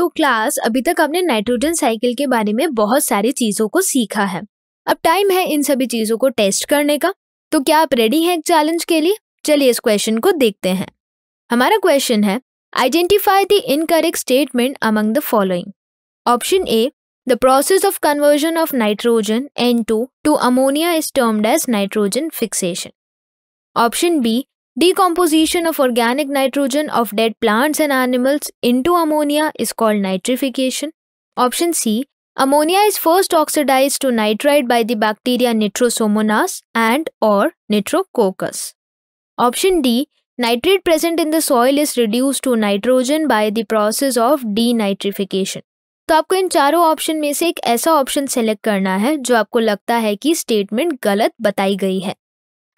तो क्लास अभी तक आपने नाइट्रोजन साइकिल के बारे में बहुत सारी चीज़ों को सीखा है अब टाइम है इन सभी चीज़ों को टेस्ट करने का तो क्या आप रेडी हैं एक चैलेंज के लिए चलिए इस क्वेश्चन को देखते हैं हमारा क्वेश्चन है identify the incorrect statement among the following option A process of conversion of nitrogen N two to ammonia is termed as nitrogen fixation option B Decomposition of organic nitrogen of dead plants and animals into ammonia is called nitrification. Option C. Ammonia is first oxidized to nitrite by the bacteria Nitrosomonas and or Nitrococcus. Option D. Nitrate present in the soil is reduced to nitrogen by the process of denitrification. तो आपको इन चारों option में से एक ऐसा option select करना है जो आपको लगता है कि स्टेटमेंट गलत बताई गई है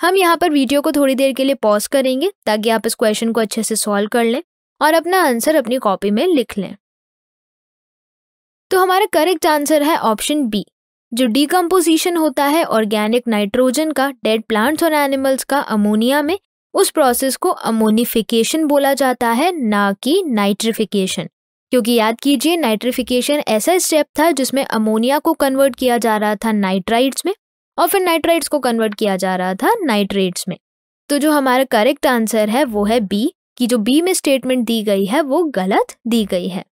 हम यहाँ पर वीडियो को थोड़ी देर के लिए पॉज करेंगे ताकि आप इस क्वेश्चन को अच्छे से सॉल्व कर लें और अपना आंसर अपनी कॉपी में लिख लें तो हमारा करेक्ट आंसर है ऑप्शन बी जो डिकम्पोजिशन होता है ऑर्गेनिक नाइट्रोजन का डेड प्लांट्स और एनिमल्स का अमोनिया में उस प्रोसेस को अमोनिफिकेशन बोला जाता है ना कि नाइट्रिफिकेशन क्योंकि याद कीजिए नाइट्रिफिकेशन ऐसा स्टेप था जिसमें अमोनिया को कन्वर्ट किया जा रहा था नाइट्राइड्स में और फिर नाइट्राइट्स को कन्वर्ट किया जा रहा था नाइट्रेट्स में तो जो हमारा करेक्ट आंसर है वो है बी कि जो बी में स्टेटमेंट दी गई है वो गलत दी गई है